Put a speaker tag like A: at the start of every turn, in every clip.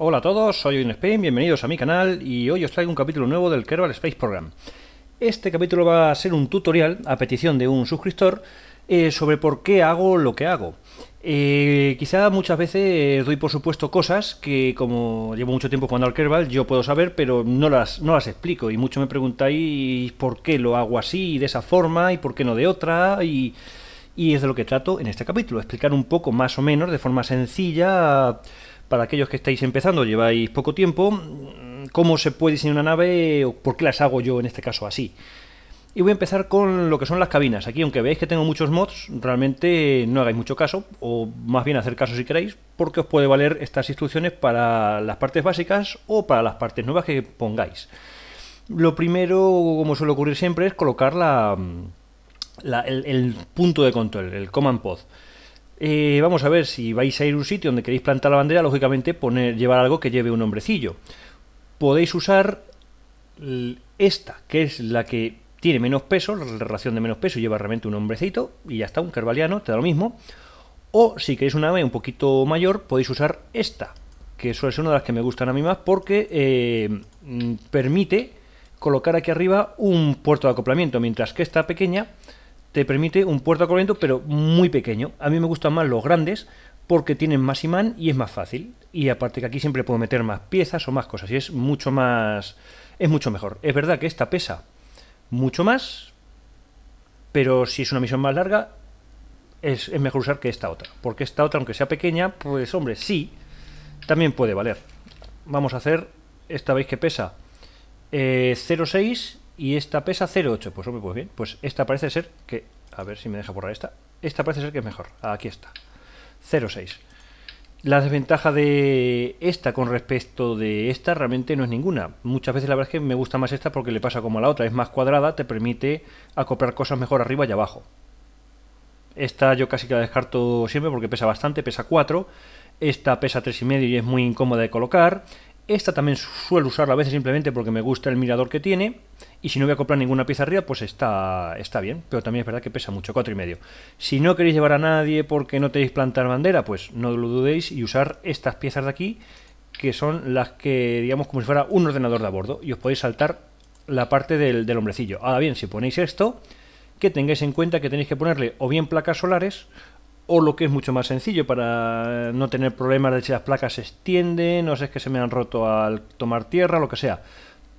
A: Hola a todos, soy Spain, bienvenidos a mi canal y hoy os traigo un capítulo nuevo del Kerbal Space Program. Este capítulo va a ser un tutorial a petición de un suscriptor eh, sobre por qué hago lo que hago. Eh, quizá muchas veces eh, doy por supuesto cosas que como llevo mucho tiempo jugando al Kerbal yo puedo saber pero no las, no las explico y mucho me preguntáis por qué lo hago así y de esa forma y por qué no de otra y, y es de lo que trato en este capítulo, explicar un poco más o menos de forma sencilla para aquellos que estáis empezando, lleváis poco tiempo, cómo se puede diseñar una nave o por qué las hago yo en este caso así. Y voy a empezar con lo que son las cabinas. Aquí, aunque veáis que tengo muchos mods, realmente no hagáis mucho caso, o más bien hacer caso si queréis, porque os puede valer estas instrucciones para las partes básicas o para las partes nuevas que pongáis. Lo primero, como suele ocurrir siempre, es colocar el, el punto de control, el command pod. Eh, vamos a ver, si vais a ir a un sitio donde queréis plantar la bandera, lógicamente poner, llevar algo que lleve un hombrecillo. Podéis usar esta, que es la que tiene menos peso, la relación de menos peso lleva realmente un hombrecito y ya está, un carbaliano, te da lo mismo. O si queréis una ave un poquito mayor, podéis usar esta, que suele ser una de las que me gustan a mí más porque eh, mm, permite colocar aquí arriba un puerto de acoplamiento, mientras que esta pequeña te permite un puerto a pero muy pequeño. A mí me gustan más los grandes porque tienen más imán y es más fácil. Y aparte que aquí siempre puedo meter más piezas o más cosas y es mucho más... es mucho mejor. Es verdad que esta pesa mucho más, pero si es una misión más larga es, mejor usar que esta otra. Porque esta otra, aunque sea pequeña, pues hombre, sí, también puede valer. Vamos a hacer, esta veis que pesa 0,6 eh, y esta pesa 0,8. Pues hombre, pues bien, pues esta parece ser que... A ver si me deja borrar esta. Esta parece ser que es mejor. Ah, aquí está. 0,6. La desventaja de esta con respecto de esta realmente no es ninguna. Muchas veces la verdad es que me gusta más esta porque le pasa como a la otra. Es más cuadrada, te permite acoplar cosas mejor arriba y abajo. Esta yo casi que la descarto siempre porque pesa bastante, pesa 4. Esta pesa 3,5 y es muy incómoda de colocar. Esta también suelo usarla a veces simplemente porque me gusta el mirador que tiene. Y si no voy a comprar ninguna pieza arriba, pues está, está bien. Pero también es verdad que pesa mucho, 4,5. Si no queréis llevar a nadie porque no tenéis plantar bandera, pues no lo dudéis y usar estas piezas de aquí, que son las que, digamos, como si fuera un ordenador de a bordo. Y os podéis saltar la parte del, del hombrecillo. Ahora bien, si ponéis esto, que tengáis en cuenta que tenéis que ponerle o bien placas solares o lo que es mucho más sencillo para no tener problemas de si las placas se extienden o si es que se me han roto al tomar tierra, lo que sea.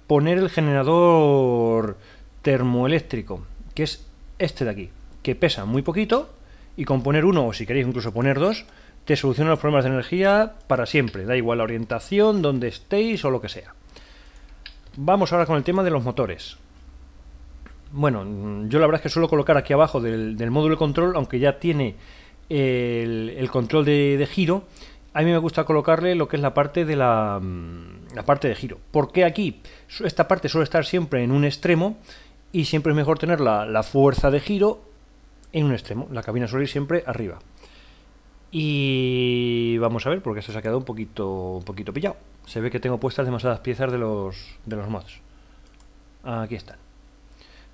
A: Poner el generador termoeléctrico, que es este de aquí, que pesa muy poquito y con poner uno o si queréis incluso poner dos, te soluciona los problemas de energía para siempre, da igual la orientación, donde estéis o lo que sea. Vamos ahora con el tema de los motores. Bueno, yo la verdad es que suelo colocar aquí abajo del, del módulo de control, aunque ya tiene el, control de, giro, a mí me gusta colocarle lo que es la parte de la, mm, la parte de giro. Porque aquí esta parte suele estar siempre en un extremo y siempre es mejor tener la, la fuerza de giro en un extremo. La cabina suele ir siempre arriba. Y vamos a ver, porque esto se ha quedado un poquito, un poquito pillado. Se ve que tengo puestas demasiadas piezas de los, de los mods. Aquí están.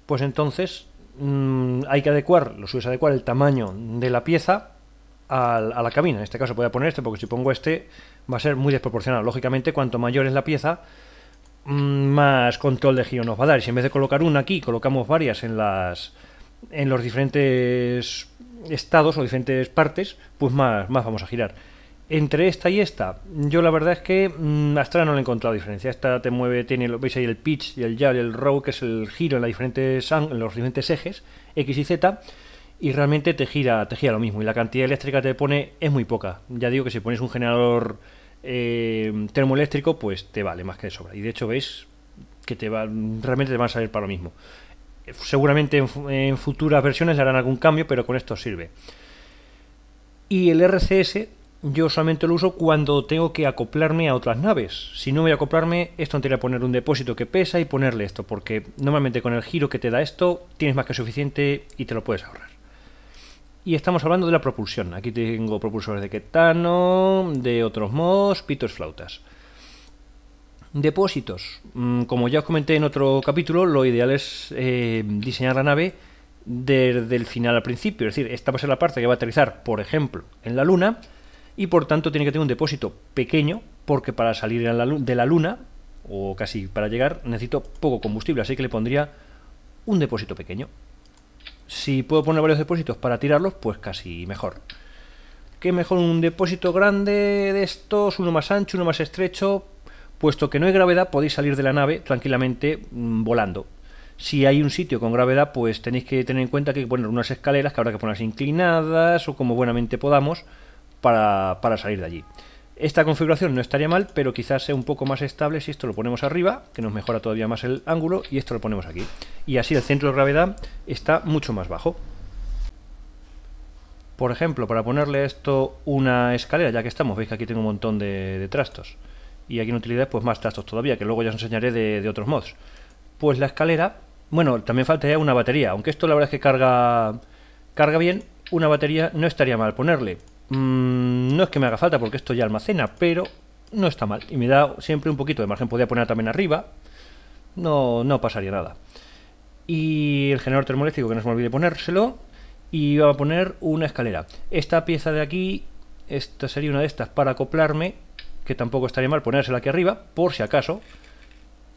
A: Pues entonces Mm, hay que adecuar, lo suyo adecuar el tamaño de la pieza a, la cabina. En este caso voy a poner este porque si pongo este va a ser muy desproporcionado. Lógicamente, cuanto mayor es la pieza, mm, más control de giro nos va a dar. Si en vez de colocar una aquí, colocamos varias en las en los diferentes estados o diferentes partes, pues más vamos a girar. Entre esta y esta, yo la verdad es que hasta mm, no le he encontrado diferencia. Esta te mueve, tiene, veis ahí el pitch y el yaw y el row, que es el giro en, la diferentes, los diferentes ejes, X y Z, y realmente te gira, te gira lo mismo. Y la cantidad eléctrica que te pone es muy poca. Ya digo que si pones un generador eh, termoeléctrico, pues te vale más que de sobra. Y de hecho, veis que te va, realmente te van a salir para lo mismo. Seguramente en, futuras versiones le harán algún cambio, pero con esto sirve. Y el RCS yo solamente lo uso cuando tengo que acoplarme a otras naves. Si no voy a acoplarme, esto tendría que poner un depósito que pesa y ponerle esto, porque normalmente con el giro que te da esto tienes más que suficiente y te lo puedes ahorrar. Y estamos hablando de la propulsión. Aquí tengo propulsores de ketano, de otros mods, pitos, flautas. Depósitos. Mm, como ya os comenté en otro capítulo, lo ideal es eh, diseñar la nave desde el final al principio. Es decir, esta va a ser la parte que va a aterrizar, por ejemplo, en la Luna y por tanto tiene que tener un depósito pequeño porque para salir de la Luna, o casi para llegar, necesito poco combustible, así que le pondría un depósito pequeño. Si puedo poner varios depósitos para tirarlos, pues casi mejor. ¿Qué mejor un depósito grande de estos, uno más ancho, uno más estrecho? Puesto que no hay gravedad, podéis salir de la nave tranquilamente mm, volando. Si hay un sitio con gravedad, pues tenéis que tener en cuenta que hay que poner unas escaleras que habrá que ponerse inclinadas o como buenamente podamos para, salir de allí. Esta configuración no estaría mal, pero quizás sea un poco más estable si esto lo ponemos arriba, que nos mejora todavía más el ángulo, y esto lo ponemos aquí. Y así el centro de gravedad está mucho más bajo. Por ejemplo, para ponerle esto una escalera, ya que estamos, veis que aquí tengo un montón de, trastos. Y aquí en utilidad, pues más trastos todavía, que luego ya os enseñaré de, otros mods. Pues la escalera, bueno, también faltaría una batería, aunque esto la verdad es que carga, carga bien, una batería no estaría mal ponerle. Mm, no es que me haga falta porque esto ya almacena, pero no está mal. Y me da siempre un poquito de margen. Podría poner también arriba. No, no pasaría nada. Y el generador termoeléctrico, que no se me olvide ponérselo. Y vamos a poner una escalera. Esta pieza de aquí, esta sería una de estas para acoplarme. Que tampoco estaría mal ponérsela aquí arriba, por si acaso.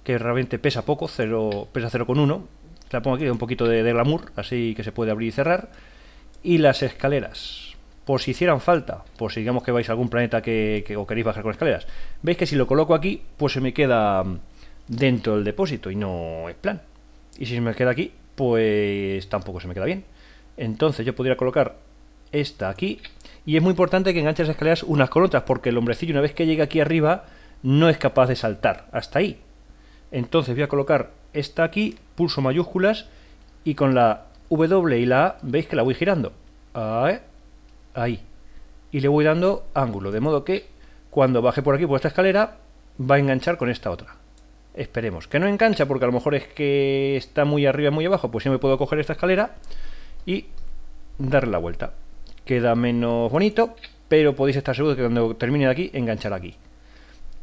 A: Que realmente pesa poco, cero, pesa 0,1. La pongo aquí, un poquito de glamour, así que se puede abrir y cerrar. Y las escaleras por si hicieran falta, por si digamos que vais a algún planeta que, o queréis bajar con escaleras. Veis que si lo coloco aquí, pues se me queda dentro del depósito y no es plan. Y si se me queda aquí, pues tampoco se me queda bien. Entonces yo podría colocar esta aquí. Y es muy importante que enganches las escaleras unas con otras, porque el hombrecillo una vez que llegue aquí arriba no es capaz de saltar hasta ahí. Entonces voy a colocar esta aquí, pulso mayúsculas, y con la W y la A veis que la voy girando. A ver, ahí. Y le voy dando ángulo, de modo que cuando baje por aquí, por esta escalera, va a enganchar con esta otra. Esperemos. Que no engancha porque a lo mejor es que está muy arriba, muy abajo, pues yo me puedo coger esta escalera y darle la vuelta. Queda menos bonito, pero podéis estar seguros que cuando termine de aquí, enganchar aquí.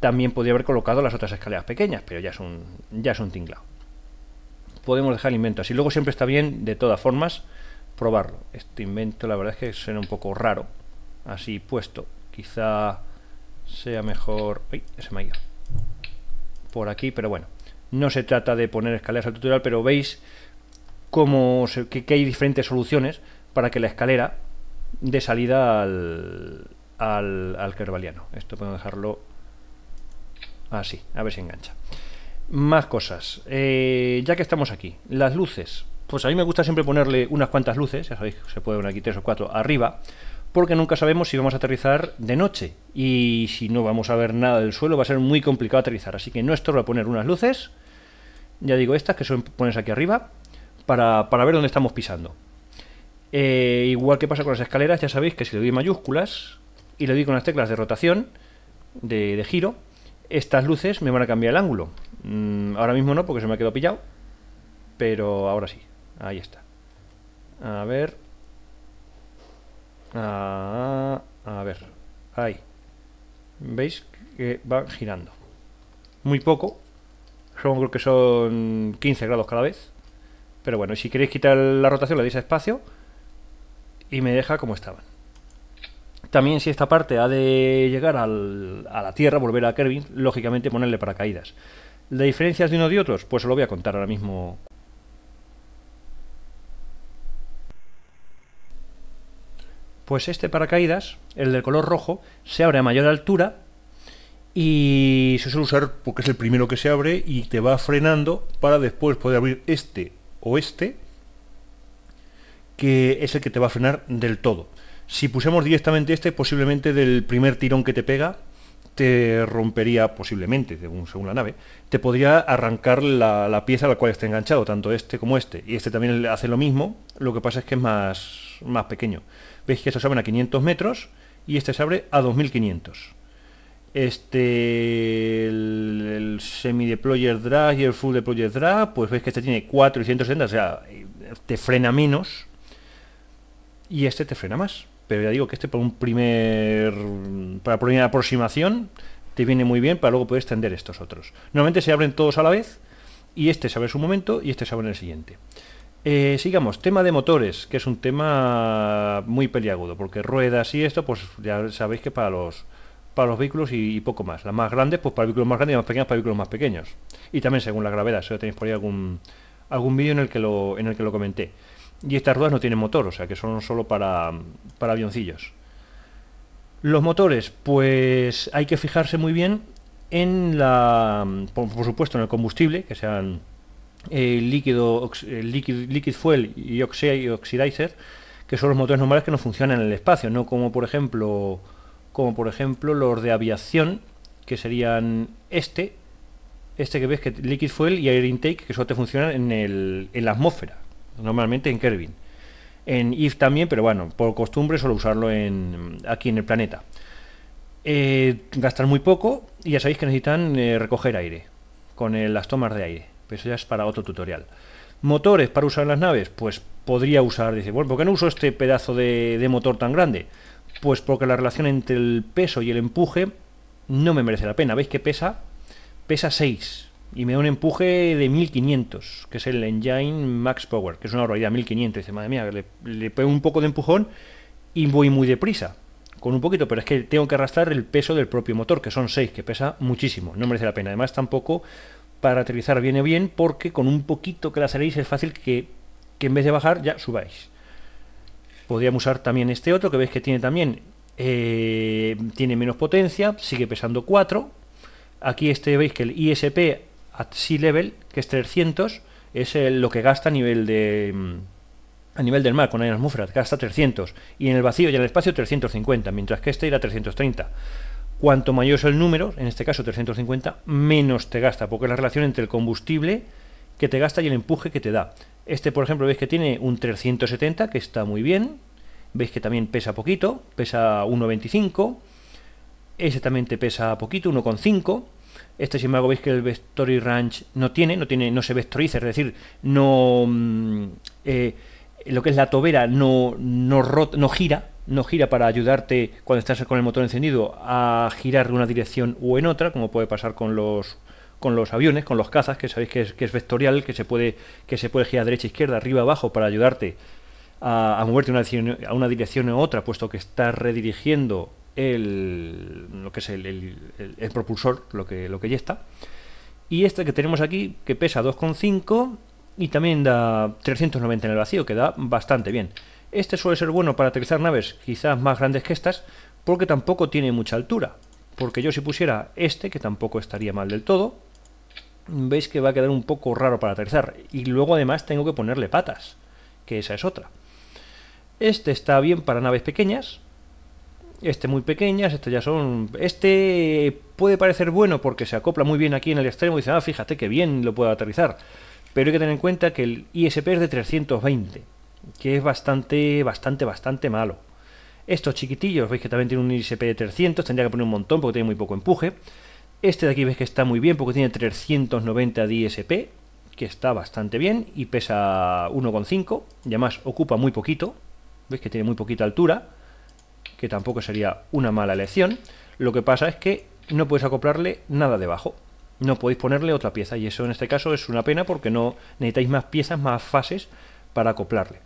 A: También podría haber colocado las otras escaleras pequeñas, pero ya es un, ya es un tinglado. Podemos dejar el invento así. Luego siempre está bien, de todas formas, probarlo. Este invento la verdad es que suena un poco raro, así puesto. Quizá sea mejor... uy Se me ha ido. Por aquí, pero bueno. No se trata de poner escaleras al tutorial, pero veis cómo que, hay diferentes soluciones para que la escalera dé salida al, al, al kerbaliano. Esto puedo dejarlo así, a ver si engancha. Más cosas. Eh, ya que estamos aquí, las luces. Pues a mí me gusta siempre ponerle unas cuantas luces, ya sabéis que se puede poner aquí tres o cuatro arriba, porque nunca sabemos si vamos a aterrizar de noche y si no vamos a ver nada del suelo va a ser muy complicado aterrizar, así que no a poner unas luces, ya digo estas que son pones aquí arriba, para, ver dónde estamos pisando. Eh, igual que pasa con las escaleras, ya sabéis que si le doy mayúsculas y le doy con las teclas de rotación, de, giro, estas luces me van a cambiar el ángulo. Mm, ahora mismo no, porque se me ha quedado pillado, pero ahora sí. Ahí está. A ver. Ah, a ver. Ahí. ¿Veis que va girando? Muy poco. Son, creo que son 15 grados cada vez. Pero bueno, si queréis quitar la rotación, le dais a espacio. Y me deja como estaban. También si esta parte ha de llegar a la Tierra, volver a Kerbin, lógicamente ponerle paracaídas. ¿La diferencias de uno de otros? Pues os lo voy a contar ahora mismo Pues este paracaídas, el del color rojo, se abre a mayor altura y se suele usar porque es el primero que se abre y te va frenando para después poder abrir este o este, que es el que te va a frenar del todo. Si pusiéramos directamente este, posiblemente del primer tirón que te pega, te rompería posiblemente, según, según la nave, te podría arrancar la, pieza a la cual está enganchado, tanto este como este. Y este también hace lo mismo, lo que pasa es que es más, más pequeño. Veis que estos se abren a 500 metros y este se abre a 2500. Este, el, semi-deployer drag y el full deployer drag, pues veis que este tiene 4 y 160, o sea, te frena menos y este te frena más. Pero ya digo que este para un primer, para primera aproximación te viene muy bien para luego poder extender estos otros. Normalmente se abren todos a la vez y este se abre en su momento y este se abre en el siguiente. Eh, sigamos, tema de motores, que es un tema muy peliagudo, porque ruedas y esto, pues ya sabéis que para los para los vehículos y, poco más. Las más grandes, pues para vehículos más grandes y las más pequeñas para vehículos más pequeños. Y también según la gravedad, si tenéis por ahí algún algún vídeo en el que lo en el que lo comenté. Y estas ruedas no tienen motor, o sea que son solo para, para avioncillos. Los motores, pues hay que fijarse muy bien en la. por supuesto, en el combustible, que sean el eh, líquido, eh, liquid, Fuel y, Oxidizer, que son los motores normales que no funcionan en el espacio, no como por ejemplo, como por ejemplo los de aviación, que serían este, este que ves que Liquid Fuel y Air Intake, que solo te funcionan en, el, en la atmósfera, normalmente en Kerbin. En EVE también, pero bueno, por costumbre solo usarlo en, aquí en el planeta. Eh, gastan muy poco y ya sabéis que necesitan recoger aire con las tomas de aire. Pero eso ya es para otro tutorial. ¿Motores para usar en las naves? Pues podría usar, dice, bueno, ¿por qué no uso este pedazo de, motor tan grande? Pues porque la relación entre el peso y el empuje no me merece la pena. ¿Veis que pesa? Pesa 6 y me da un empuje de 1500, que es el Engine Max Power, que es una barbaridad, 1500. Dice, madre mía, le, le un poco de empujón y voy muy deprisa, con un poquito, pero es que tengo que arrastrar el peso del propio motor, que son 6, que pesa muchísimo, no merece la pena. Además, tampoco para aterrizar viene bien porque con un poquito que la saléis es fácil que, en vez de bajar ya subáis. Podríamos usar también este otro que veis que tiene también eh, tiene menos potencia, sigue pesando 4. Aquí este veis que el ISP at sea level, que es 300, es lo que gasta a nivel de mm, a nivel del mar con las mufras. gasta 300 y en el vacío y en el espacio 350, mientras que este irá 330. Cuanto mayor es el número, en este caso 350, menos te gasta, porque es la relación entre el combustible que te gasta y el empuje que te da. Este, por ejemplo, veis que tiene un 370, que está muy bien. Veis que también pesa poquito, pesa 1,25. Ese también te pesa poquito, 1,5. Este, sin embargo, veis que el Vectory Ranch no tiene, no tiene, no se vectoriza, es decir, no mm, eh, lo que es la tobera no, no, no gira, no gira para ayudarte cuando estás con el motor encendido a girar de una dirección u en otra, como puede pasar con los con los aviones, con los cazas, que sabéis que es, vectorial, que se puede que se puede girar derecha, izquierda, arriba, abajo para ayudarte a, moverte una a una dirección u otra, puesto que estás redirigiendo el lo que es el, propulsor, lo que lo que ya está. Y este que tenemos aquí, que pesa 2,5 y también da 390 en el vacío, que da bastante bien. Este suele ser bueno para aterrizar naves quizás más grandes que estas, porque tampoco tiene mucha altura. Porque yo si pusiera este, que tampoco estaría mal del todo, veis que va a quedar un poco raro para aterrizar. Y luego además tengo que ponerle patas, que esa es otra. Este está bien para naves pequeñas. Este muy pequeñas, este ya son... Este puede parecer bueno porque se acopla muy bien aquí en el extremo y dice, ah, fíjate que bien lo puedo aterrizar. Pero hay que tener en cuenta que el ISP es de 320 que es bastante, bastante, bastante malo. Estos chiquitillos, veis que también tiene un ISP e de 300, tendría que poner un montón porque tiene muy poco empuje. Este de aquí veis que está muy bien porque tiene 390 DSP e que está bastante bien y pesa 1,5 y además ocupa muy poquito, veis que tiene muy poquita altura, que tampoco sería una mala elección. Lo que pasa es que no podéis acoplarle nada debajo, no podéis ponerle otra pieza y eso en este caso es una pena porque no necesitáis más piezas, más fases para acoplarle.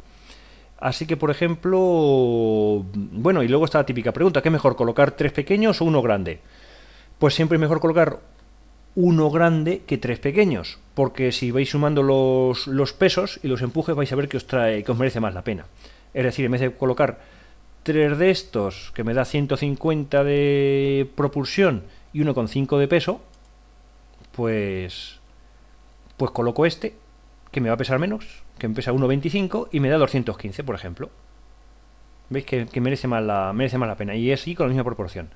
A: Así que, por ejemplo, bueno, y luego está la típica pregunta, ¿qué mejor colocar tres pequeños o uno grande? Pues siempre es mejor colocar uno grande que tres pequeños, porque si vais sumando los, pesos y los empujes vais a ver que os, trae, que os merece más la pena. Es decir, en vez de colocar tres de estos, que me da 150 de propulsión y uno con 5 de peso, pues, pues coloco este, que me va a pesar menos, que empieza a 1.25 y me da 215, por ejemplo. ¿Veis que, merece, más la, merece más la pena? Y es y con la misma proporción.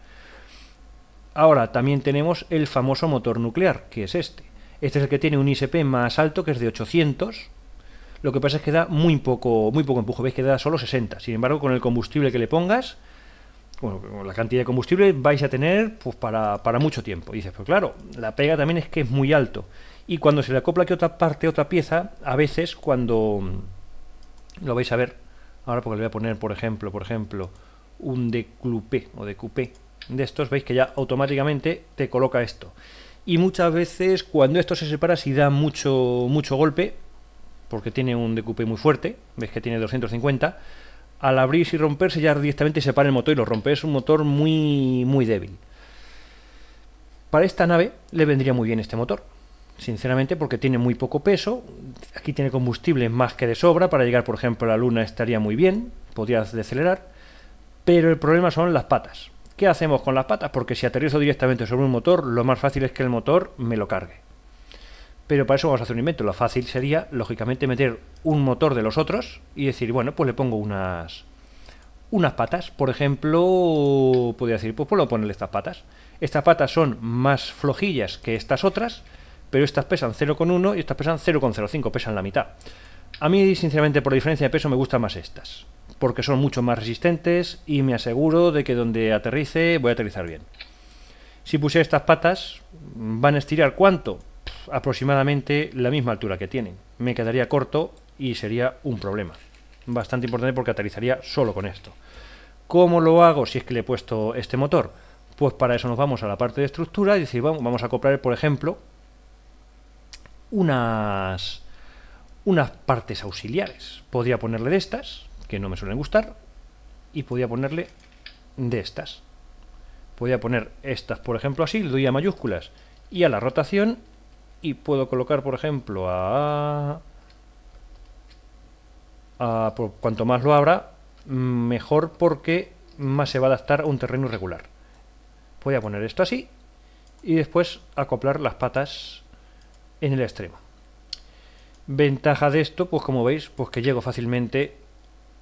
A: Ahora, también tenemos el famoso motor nuclear, que es este. Este es el que tiene un ISP más alto, que es de 800. Lo que pasa es que da muy poco, muy poco empuje, veis que da solo 60. Sin embargo, con el combustible que le pongas, bueno, la cantidad de combustible, vais a tener pues, para, mucho tiempo. dices, pues claro, la pega también es que es muy alto y cuando se le acopla que otra parte, otra pieza, a veces cuando lo vais a ver, ahora porque le voy a poner, por ejemplo, por ejemplo, un decoupé o decoupé de estos, veis que ya automáticamente te coloca esto. Y muchas veces cuando esto se separa, si da mucho, mucho golpe, porque tiene un decoupé muy fuerte, veis que tiene 250, al abrirse y romperse ya directamente se para el motor y lo rompe. Es un motor muy, muy débil. Para esta nave le vendría muy bien este motor sinceramente, porque tiene muy poco peso. Aquí tiene combustible más que de sobra. Para llegar, por ejemplo, a la Luna estaría muy bien, podrías decelerar. Pero el problema son las patas. ¿Qué hacemos con las patas? Porque si aterrizo directamente sobre un motor, lo más fácil es que el motor me lo cargue. Pero para eso vamos a hacer un invento. Lo fácil sería, lógicamente, meter un motor de los otros y decir, bueno, pues le pongo unas unas patas. Por ejemplo, podría decir, pues puedo ponerle estas patas. Estas patas son más flojillas que estas otras, pero estas pesan 0,1 y estas pesan 0,05, pesan la mitad. A mí, sinceramente, por diferencia de peso me gustan más estas, porque son mucho más resistentes y me aseguro de que donde aterrice voy a aterrizar bien. Si puse estas patas, van a estirar cuánto? aproximadamente la misma altura que tienen. Me quedaría corto y sería un problema. Bastante importante porque aterrizaría solo con esto. ¿Cómo lo hago si es que le he puesto este motor? Pues para eso nos vamos a la parte de estructura y decir, vamos, vamos a comprar, por ejemplo, unas, unas partes auxiliares. Podría ponerle de estas, que no me suelen gustar, y podía ponerle de estas. Podría poner estas, por ejemplo, así, le doy a mayúsculas y a la rotación, y puedo colocar, por ejemplo, a... por, cuanto más lo abra, mejor porque más se va a adaptar a un terreno irregular. Voy a poner esto así y después acoplar las patas en el extremo. Ventaja de esto, pues como veis, pues que llego fácilmente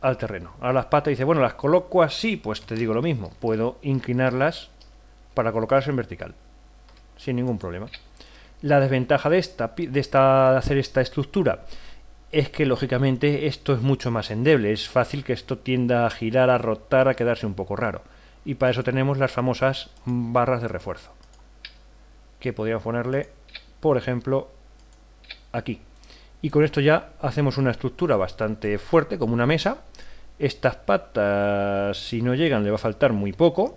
A: al terreno. A las patas dice, bueno, las coloco así, pues te digo lo mismo. Puedo inclinarlas para colocarlas en vertical. Sin ningún problema. La desventaja de esta, de esta de hacer esta estructura es que lógicamente esto es mucho más endeble. Es fácil que esto tienda a girar, a rotar, a quedarse un poco raro. Y para eso tenemos las famosas barras de refuerzo. Que podríamos ponerle por ejemplo, aquí. Y con esto ya hacemos una estructura bastante fuerte, como una mesa. Estas patas, si no llegan, le va a faltar muy poco,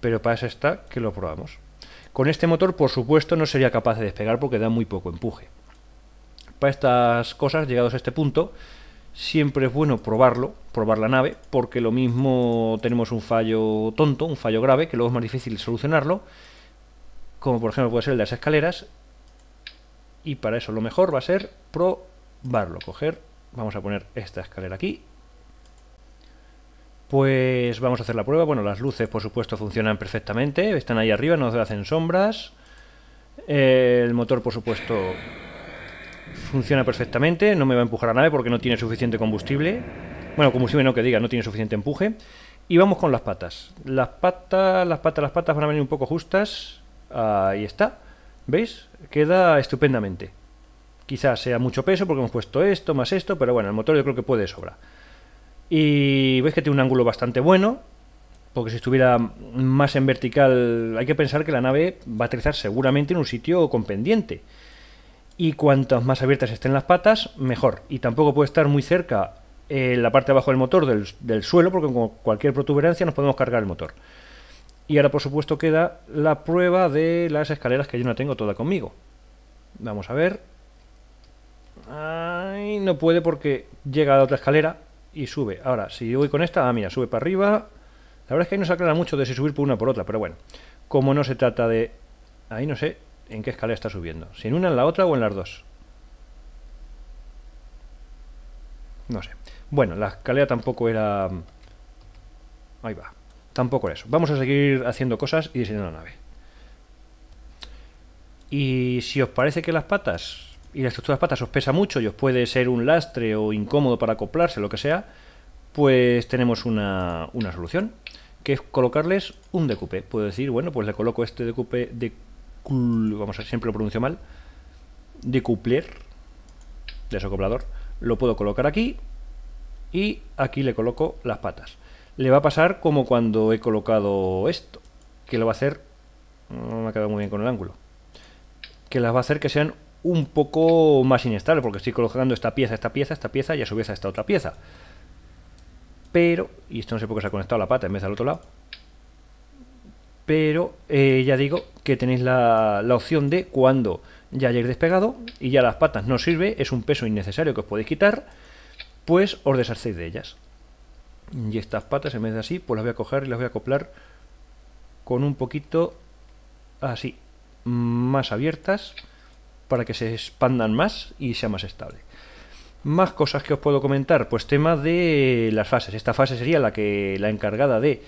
A: pero para eso está que lo probamos. Con este motor, por supuesto, no sería capaz de despegar porque da muy poco empuje. Para estas cosas, llegados a este punto, siempre es bueno probarlo, probar la nave, porque lo mismo tenemos un fallo tonto, un fallo grave, que luego es más difícil solucionarlo, como por ejemplo puede ser el de las escaleras, y para eso lo mejor va a ser probarlo, coger, vamos a poner esta escalera aquí, pues vamos a hacer la prueba, bueno, las luces por supuesto funcionan perfectamente, están ahí arriba, no hacen sombras, el motor por supuesto funciona perfectamente, no me va a empujar la nave porque no tiene suficiente combustible, bueno, combustible no que diga, no tiene suficiente empuje, y vamos con las patas, las patas, las patas, las patas van a venir un poco justas, Ahí está. ¿Veis? Queda estupendamente. Quizás sea mucho peso porque hemos puesto esto, más esto, pero bueno, el motor yo creo que puede sobra. Y veis que tiene un ángulo bastante bueno, porque si estuviera más en vertical, hay que pensar que la nave va a aterrizar seguramente en un sitio con pendiente. Y cuantas más abiertas estén las patas, mejor. Y tampoco puede estar muy cerca en eh, la parte de abajo del motor del suelo, porque con cualquier protuberancia nos podemos cargar el motor. Y ahora, por supuesto, queda la prueba de las escaleras que yo no tengo toda conmigo. Vamos a ver. Ay, no puede porque llega a la otra escalera y sube. Ahora, si yo voy con esta, ah, mira, sube para arriba. La verdad es que ahí no se aclara mucho de si subir por una o por otra, pero bueno. Como no se trata de... Ahí no sé en qué escalera está subiendo. Si en una, en la otra o en las dos. No sé. Bueno, la escalera tampoco era... Mm, ahí va. Tampoco eso. Vamos a seguir haciendo cosas y diseñando la nave. Y si os parece que las patas y la estructura de las patas os pesa mucho y os puede ser un lastre o incómodo para acoplarse, lo que sea, pues tenemos una, solución, que es colocarles un decupe. Puedo decir, bueno, pues le coloco este decupe de... Vamos a ver, siempre lo pronuncio mal. coupler desacoplador. Lo puedo colocar aquí y aquí le coloco las patas le va a pasar como cuando he colocado esto, que lo va a hacer, no me ha quedado muy bien con el ángulo, que las va a hacer que sean un poco más inestables, porque estoy colocando esta pieza, esta pieza, esta pieza y a su vez a esta otra pieza. Pero, y esto no sé por qué se ha conectado la pata en vez del otro lado, pero eh, ya digo que tenéis la, opción de cuando ya hayáis despegado y ya las patas no sirve, es un peso innecesario que os podéis quitar, pues os deshacéis de ellas. Y estas patas, en vez de así, pues las voy a coger y las voy a acoplar con un poquito así, más abiertas, para que se expandan más y sea más estable. Más cosas que os puedo comentar, pues tema de las fases. Esta fase sería la que la encargada de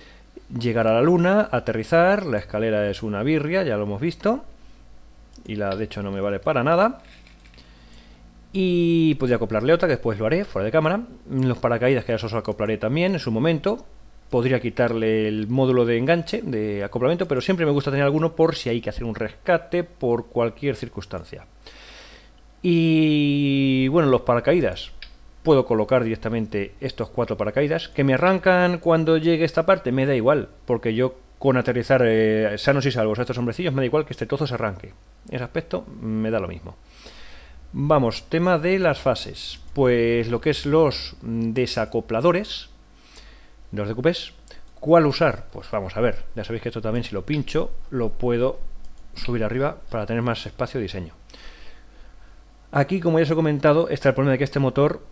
A: llegar a la luna, aterrizar, la escalera es una birria, ya lo hemos visto, y la de hecho no me vale para nada. Y podría pues, acoplarle otra, que después lo haré fuera de cámara. Los paracaídas que ya os acoplaré también en su momento. Podría quitarle el módulo de enganche, de acoplamiento, pero siempre me gusta tener alguno por si hay que hacer un rescate por cualquier circunstancia. Y bueno, los paracaídas. Puedo colocar directamente estos cuatro paracaídas que me arrancan cuando llegue esta parte, me da igual, porque yo con aterrizar eh, sanos y salvos a estos hombrecillos me da igual que este tozo se arranque. ese aspecto me da lo mismo. Vamos, tema de las fases. Pues lo que es los desacopladores, los decupes, ¿cuál usar? Pues vamos a ver, ya sabéis que esto también si lo pincho lo puedo subir arriba para tener más espacio de diseño. Aquí, como ya os he comentado, está el problema de que este motor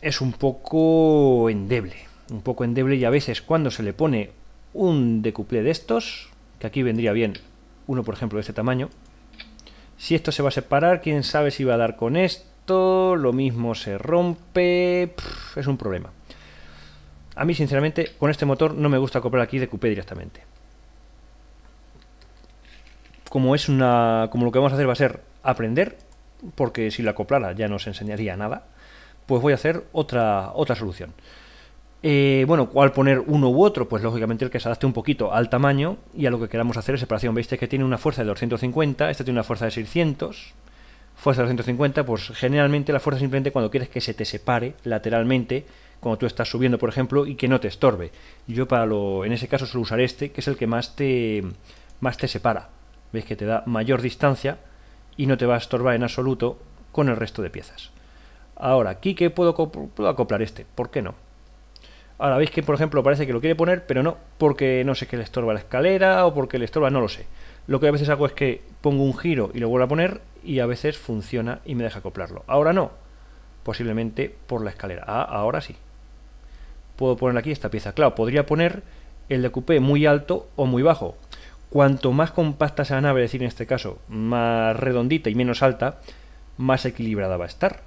A: es un poco endeble. Un poco endeble y a veces cuando se le pone un decuple de estos, que aquí vendría bien uno, por ejemplo, de este tamaño, si esto se va a separar, quién sabe si va a dar con esto. Lo mismo se rompe. es un problema. A mí, sinceramente, con este motor no me gusta comprar aquí de coupé directamente. Como es una. Como lo que vamos a hacer va a ser aprender, porque si la acoplara ya no se enseñaría nada. Pues voy a hacer otra, otra solución. Eh, bueno, ¿cuál poner uno u otro? Pues lógicamente el que se adapte un poquito al tamaño y a lo que queramos hacer es separación. Veis este que tiene una fuerza de 250, este tiene una fuerza de 600, fuerza de 250, pues generalmente la fuerza simplemente cuando quieres que se te separe lateralmente, cuando tú estás subiendo, por ejemplo, y que no te estorbe. Yo para lo, en ese caso suelo usar este, que es el que más te, más te separa. Veis que te da mayor distancia y no te va a estorbar en absoluto con el resto de piezas. Ahora, aquí que puedo, puedo acoplar este, ¿por qué no? Ahora veis que, por ejemplo, parece que lo quiere poner, pero no, porque no sé que le estorba la escalera o porque le estorba, no lo sé. Lo que a veces hago es que pongo un giro y lo vuelvo a poner y a veces funciona y me deja acoplarlo. Ahora no, posiblemente por la escalera. Ah, ahora sí. Puedo poner aquí esta pieza. Claro, podría poner el decupé muy alto o muy bajo. Cuanto más compacta sea la nave, es decir, en este caso, más redondita y menos alta, más equilibrada va a estar.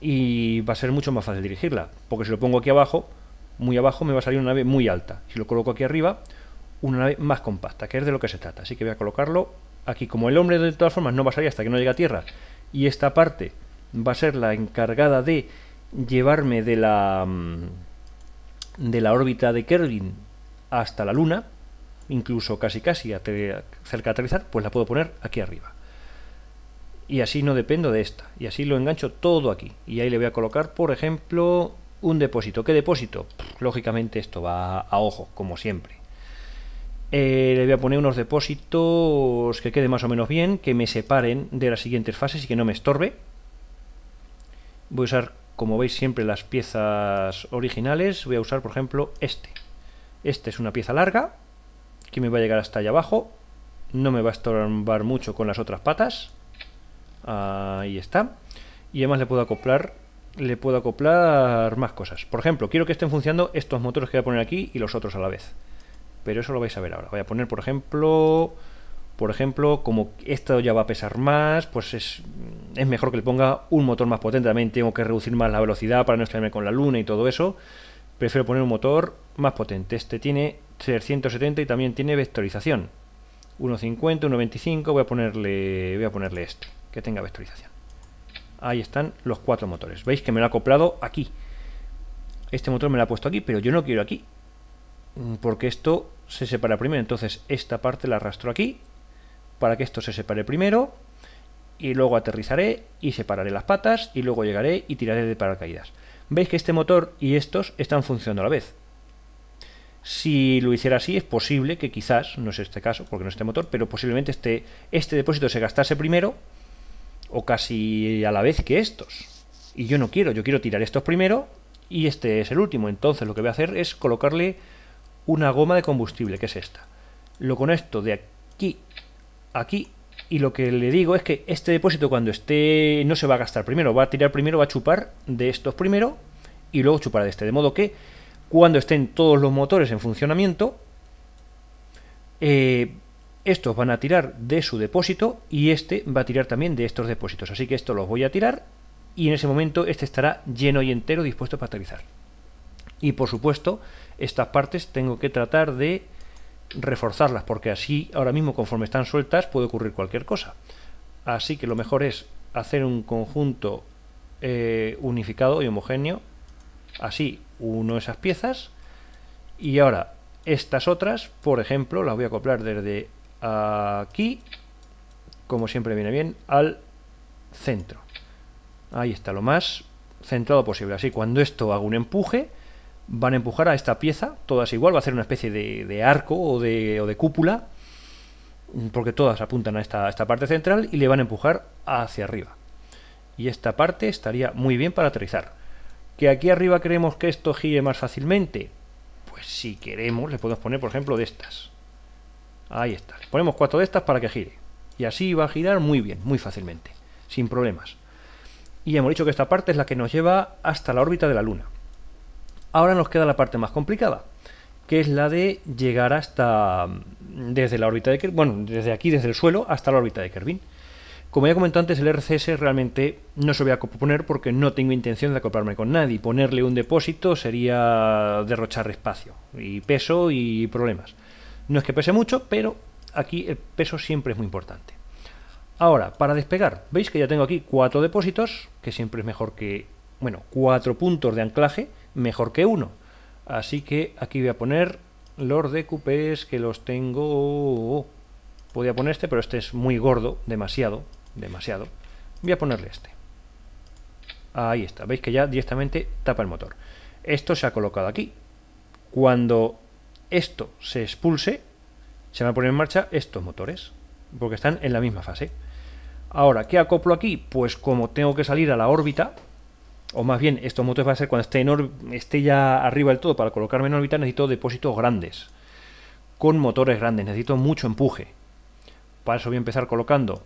A: Y va a ser mucho más fácil dirigirla. Porque si lo pongo aquí abajo, muy abajo me va a salir una nave muy alta. Si lo coloco aquí arriba, una nave más compacta, que es de lo que se trata. Así que voy a colocarlo aquí. Como el hombre de todas formas no va a salir hasta que no llegue a tierra, y esta parte va a ser la encargada de llevarme de la, mm, de la órbita de Kervin hasta la Luna, incluso casi casi cerca de aterrizar, pues la puedo poner aquí arriba. Y así no dependo de esta. Y así lo engancho todo aquí. Y ahí le voy a colocar, por ejemplo, un depósito. ¿Qué depósito? lógicamente esto va a ojo, como siempre. Eh, le voy a poner unos depósitos que quede más o menos bien, que me separen de las siguientes fases y que no me estorbe. Voy a usar, como veis, siempre las piezas originales. Voy a usar, por ejemplo, este. Este es una pieza larga, que me va a llegar hasta allá abajo. No me va a estorbar mucho con las otras patas. Ahí está. Y además le puedo acoplar le puedo acoplar más cosas. Por ejemplo, quiero que estén funcionando estos motores que voy a poner aquí y los otros a la vez. Pero eso lo vais a ver ahora. Voy a poner, por ejemplo, por ejemplo, como esto ya va a pesar más, pues es, mejor que le ponga un motor más potente. También tengo que reducir más la velocidad para no estrellarme con la luna y todo eso. Prefiero poner un motor más potente. Este tiene 370 y también tiene vectorización. 1.50, 1.25, voy a ponerle voy a ponerle este, que tenga vectorización. Ahí están los cuatro motores. ¿Veis que me lo ha acoplado aquí? Este motor me lo ha puesto aquí, pero yo no quiero aquí. Mm, porque esto se separa primero. Entonces esta parte la arrastro aquí para que esto se separe primero. Y luego aterrizaré y separaré las patas y luego llegaré y tiraré de paracaídas. Veis que este motor y estos están funcionando a la vez. Si lo hiciera así, es posible que quizás, no es este caso, porque no es este motor, pero posiblemente este, este depósito se gastase primero o casi a la vez que estos. Y yo no quiero, yo quiero tirar estos primero y este es el último. Entonces lo que voy a hacer es colocarle una goma de combustible, que es esta. Lo conecto de aquí aquí y lo que le digo es que este depósito cuando esté no se va a gastar primero, va a tirar primero, va a chupar de estos primero y luego chupar de este. De modo que cuando estén todos los motores en funcionamiento, eh, estos van a tirar de su depósito y este va a tirar también de estos depósitos. Así que esto los voy a tirar y en ese momento este estará lleno y entero dispuesto para aterrizar. Y por supuesto, estas partes tengo que tratar de reforzarlas porque así ahora mismo conforme están sueltas puede ocurrir cualquier cosa. Así que lo mejor es hacer un conjunto eh, unificado y homogéneo. Así uno de esas piezas y ahora estas otras, por ejemplo, las voy a acoplar desde aquí, como siempre viene bien, al centro. Ahí está, lo más centrado posible. Así, cuando esto haga un empuje, van a empujar a esta pieza, todas igual, va a hacer una especie de, arco o de, cúpula, porque todas apuntan a esta, a esta parte central y le van a empujar hacia arriba. Y esta parte estaría muy bien para aterrizar. ¿Que aquí arriba queremos que esto gire más fácilmente? Pues si queremos, le podemos poner, por ejemplo, de estas. Ahí está. Le ponemos cuatro de estas para que gire. Y así va a girar muy bien, muy fácilmente, sin problemas. Y hemos dicho que esta parte es la que nos lleva hasta la órbita de la Luna. Ahora nos queda la parte más complicada, que es la de llegar hasta mm, desde la órbita de bueno, desde aquí, desde el suelo, hasta la órbita de Kerbin. Como ya comentado antes, el RCS realmente no se voy a poner porque no tengo intención de acoplarme con nadie. Ponerle un depósito sería derrochar espacio y peso y problemas. No es que pese mucho, pero aquí el peso siempre es muy importante. Ahora, para despegar, veis que ya tengo aquí cuatro depósitos, que siempre es mejor que, bueno, cuatro puntos de anclaje, mejor que uno. Así que aquí voy a poner los decoupés que los tengo... Podía poner este, pero este es muy gordo, demasiado, demasiado. Voy a ponerle este. Ahí está, veis que ya directamente tapa el motor. Esto se ha colocado aquí. Cuando esto se expulse, se van a poner en marcha estos motores, porque están en la misma fase. Ahora, ¿qué acoplo aquí? Pues como tengo que salir a la órbita, o más bien estos motores van a ser cuando esté, esté ya arriba del todo para colocarme en órbita, necesito depósitos grandes, con motores grandes, necesito mucho empuje. Para eso voy a empezar colocando,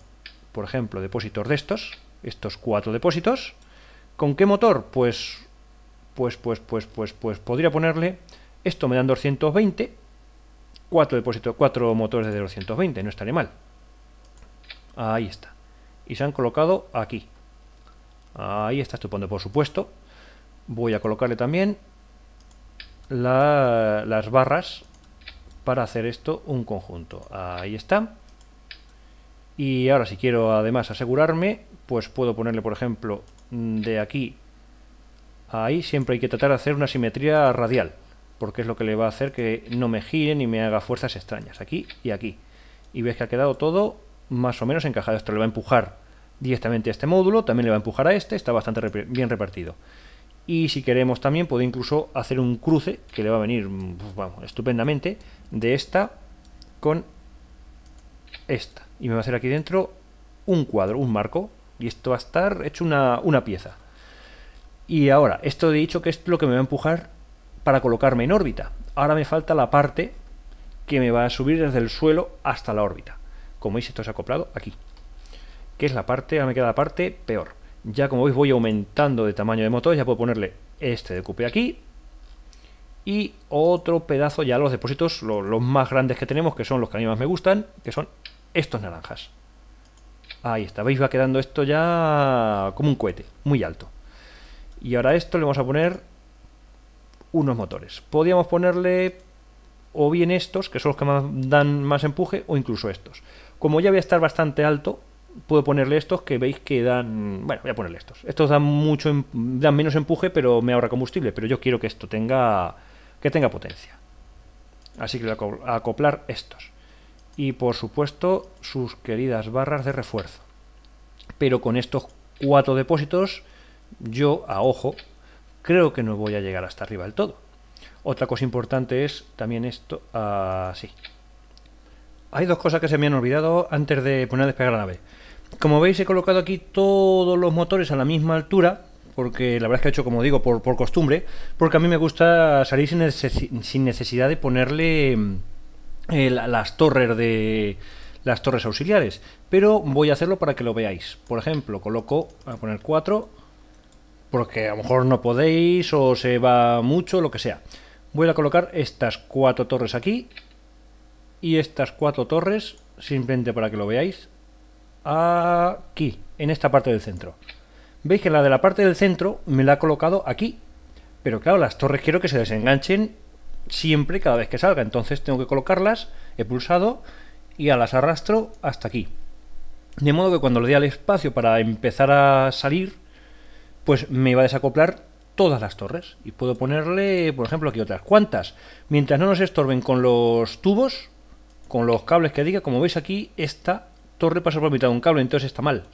A: por ejemplo, depósitos de estos, estos cuatro depósitos. ¿Con qué motor? Pues, pues, pues, pues, pues, pues podría ponerle esto me dan 220. 4 depósitos, cuatro motores de 220, no estaré mal. Ahí está. Y se han colocado aquí. Ahí está estupendo, por supuesto. Voy a colocarle también las barras para hacer esto un conjunto. Ahí está. Y ahora si quiero además asegurarme, pues puedo ponerle, por ejemplo, de aquí a ahí. Siempre hay que tratar de hacer una simetría radial porque es lo que le va a hacer que no me gire ni me haga fuerzas extrañas, aquí y aquí. Y ves que ha quedado todo más o menos encajado. Esto le va a empujar directamente a este módulo, también le va a empujar a este, está bastante bien repartido. Y si queremos también puedo incluso hacer un cruce que le va a venir mm, pues, vamos, estupendamente de esta con esta. Y me va a hacer aquí dentro un cuadro, un marco. Y esto va a estar hecho una, una pieza. Y ahora, esto he dicho que es lo que me va a empujar para colocarme en órbita. Ahora me falta la parte que me va a subir desde el suelo hasta la órbita. Como veis, esto se ha acoplado aquí. Que es la parte, ahora me queda la parte peor. Ya como veis voy aumentando de tamaño de motor, ya puedo ponerle este de cupe aquí. Y otro pedazo ya los depósitos, los, los más grandes que tenemos, que son los que a mí más me gustan, que son estos naranjas. Ahí está, veis va quedando esto ya como un cohete, muy alto. Y ahora esto le vamos a poner unos motores. Podríamos ponerle o bien estos, que son los que dan más empuje, o incluso estos. Como ya voy a estar bastante alto, puedo ponerle estos que veis que dan. Bueno, voy a ponerle estos. Estos dan mucho em, dan menos empuje, pero me ahorra combustible. Pero yo quiero que esto tenga. que tenga potencia. Así que voy a acoplar estos. Y por supuesto, sus queridas barras de refuerzo. Pero con estos cuatro depósitos, yo a ojo creo que no voy a llegar hasta arriba del todo. Otra cosa importante es también esto, así. Ah, Hay dos cosas que se me han olvidado antes de poner a despegar la nave. Como veis he colocado aquí todos los motores a la misma altura, porque la verdad es que he hecho, como digo, por, costumbre, porque a mí me gusta salir sin, necesidad de ponerle mm, eh, las torres de las torres auxiliares, pero voy a hacerlo para que lo veáis. Por ejemplo, coloco, a poner 4, porque a lo mejor no podéis o se va mucho, lo que sea. Voy a colocar estas cuatro torres aquí y estas cuatro torres, simplemente para que lo veáis, aquí, en esta parte del centro. Veis que la de la parte del centro me la ha colocado aquí, pero claro, las torres quiero que se desenganchen siempre cada vez que salga, entonces tengo que colocarlas, he pulsado y a las arrastro hasta aquí. De modo que cuando le dé al espacio para empezar a salir, pues me va a desacoplar todas las torres. Y puedo ponerle, por ejemplo, aquí otras. ¿Cuántas? Mientras no nos estorben con los tubos, con los cables que diga, como veis aquí, esta torre pasa por mitad de un cable, entonces está mal.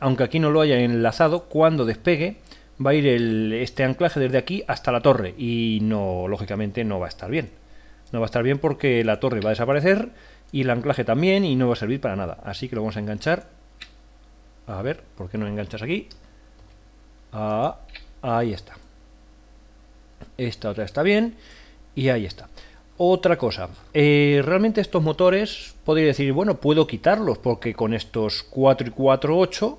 A: Aunque aquí no lo haya enlazado, cuando despegue va a ir este anclaje desde aquí hasta la torre y no, lógicamente, no va a estar bien. No va a estar bien porque la torre va a desaparecer y el anclaje también y no va a servir para nada. Así que lo vamos a enganchar. A ver, ¿por qué no enganchas aquí? Ah, ahí está. Esta otra está bien. Y ahí está. Otra cosa, eh, realmente estos motores, podría decir, bueno, puedo quitarlos porque con estos 4 y 4, 8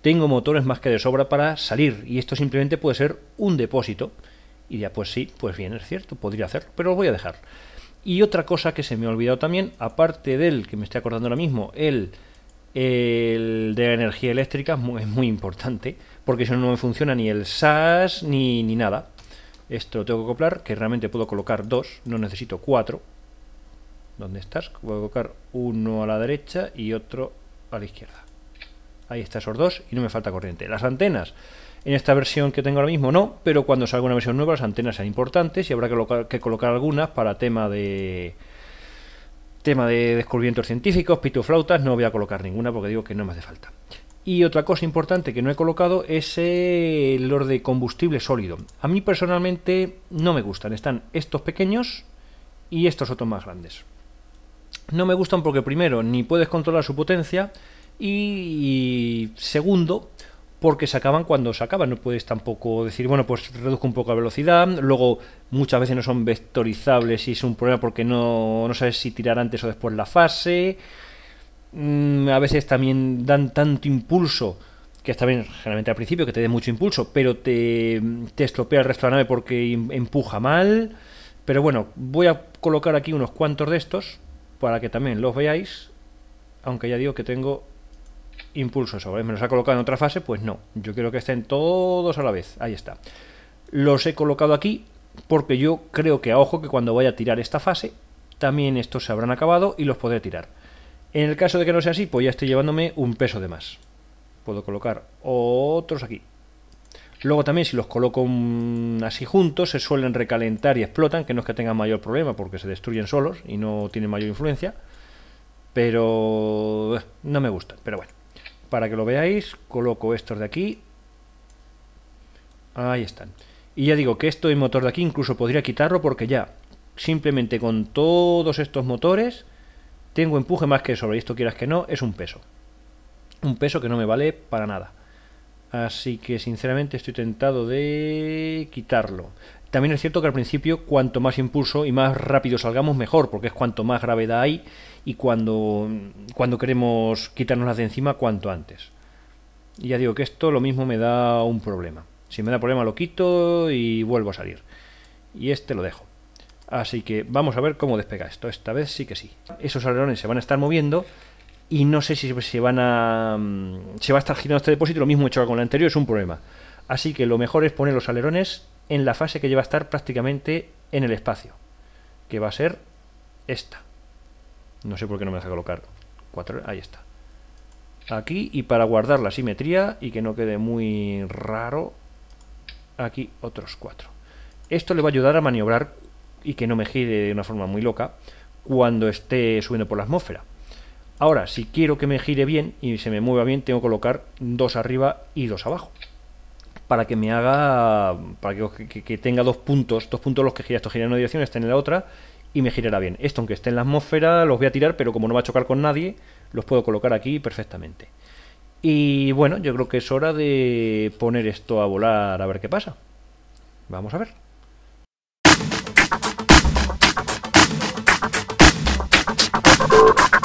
A: tengo motores más que de sobra para salir y esto simplemente puede ser un depósito. Y ya, pues sí, pues bien, es cierto, podría hacerlo, pero lo voy a dejar. Y otra cosa que se me ha olvidado también, aparte del que me estoy acordando ahora mismo, el, el de energía eléctrica, es muy importante porque si no, no me funciona ni el SAS ni, nada. Esto lo tengo que acoplar, que realmente puedo colocar dos, no necesito cuatro. ¿Dónde estás? voy a colocar uno a la derecha y otro a la izquierda. Ahí están esos dos y no me falta corriente. Las antenas, en esta versión que tengo ahora mismo no, pero cuando salga una versión nueva las antenas serán importantes y habrá que colocar, que colocar algunas para tema de tema de descubrimientos científicos, pituflautas, no voy a colocar ninguna porque digo que no me hace falta. Y otra cosa importante que no he colocado es el eh, los de combustible sólido. A mí personalmente no me gustan. Están estos pequeños y estos otros más grandes. No me gustan porque primero ni puedes controlar su potencia y, segundo porque se acaban cuando se acaban. No puedes tampoco decir, bueno, pues reduzco un poco la velocidad. Luego, muchas veces no son vectorizables y es un problema porque no, no sabes si tirar antes o después la fase. Mm, a veces también dan tanto impulso, que está bien generalmente al principio, que te dé mucho impulso, pero te, te estropea el resto de la nave porque empuja mal. Pero bueno, voy a colocar aquí unos cuantos de estos para que también los veáis, aunque ya digo que tengo impulso sobre. ¿Me los ha colocado en otra fase? Pues no, yo quiero que estén todos a la vez. Ahí está. Los he colocado aquí porque yo creo que a ojo que cuando vaya a tirar esta fase, también estos se habrán acabado y los podré tirar. En el caso de que no sea así, pues ya estoy llevándome un peso de más. Puedo colocar otros aquí. Luego también si los coloco así juntos, se suelen recalentar y explotan, que no es que tengan mayor problema porque se destruyen solos y no tienen mayor influencia. Pero eh, no me gustan. Pero bueno, para que lo veáis, coloco estos de aquí. Ahí están. Y ya digo que esto y motor de aquí incluso podría quitarlo porque ya simplemente con todos estos motores tengo empuje más que sobre, y esto quieras que no, es un peso. Un peso que no me vale para nada. Así que sinceramente estoy tentado de quitarlo. También es cierto que al principio cuanto más impulso y más rápido salgamos mejor, porque es cuanto más gravedad hay y cuando, cuando queremos quitarnos las de encima cuanto antes. Y ya digo que esto lo mismo me da un problema. Si me da problema lo quito y vuelvo a salir. Y este lo dejo. Así que vamos a ver cómo despega esto. Esta vez sí que sí. Esos alerones se van a estar moviendo y no sé si se van a mm, se va a estar girando este depósito lo mismo hecho con el anterior es un problema así que lo mejor es poner los alerones en la fase que lleva a estar prácticamente en el espacio que va a ser esta no sé por qué no me deja colocar cuatro ahí está aquí y para guardar la simetría y que no quede muy raro aquí otros cuatro esto le va a ayudar a maniobrar y que no me gire de una forma muy loca cuando esté subiendo por la atmósfera. Ahora, si quiero que me gire bien y se me mueva bien, tengo que colocar dos arriba y dos abajo. Para que me haga. Para que, tenga dos puntos. Dos puntos los que gira. Esto en una dirección, está en la otra. Y me girará bien. Esto, aunque esté en la atmósfera, los voy a tirar, pero como no va a chocar con nadie, los puedo colocar aquí perfectamente. Y bueno, yo creo que es hora de poner esto a volar a ver qué pasa. Vamos a ver. Thank you.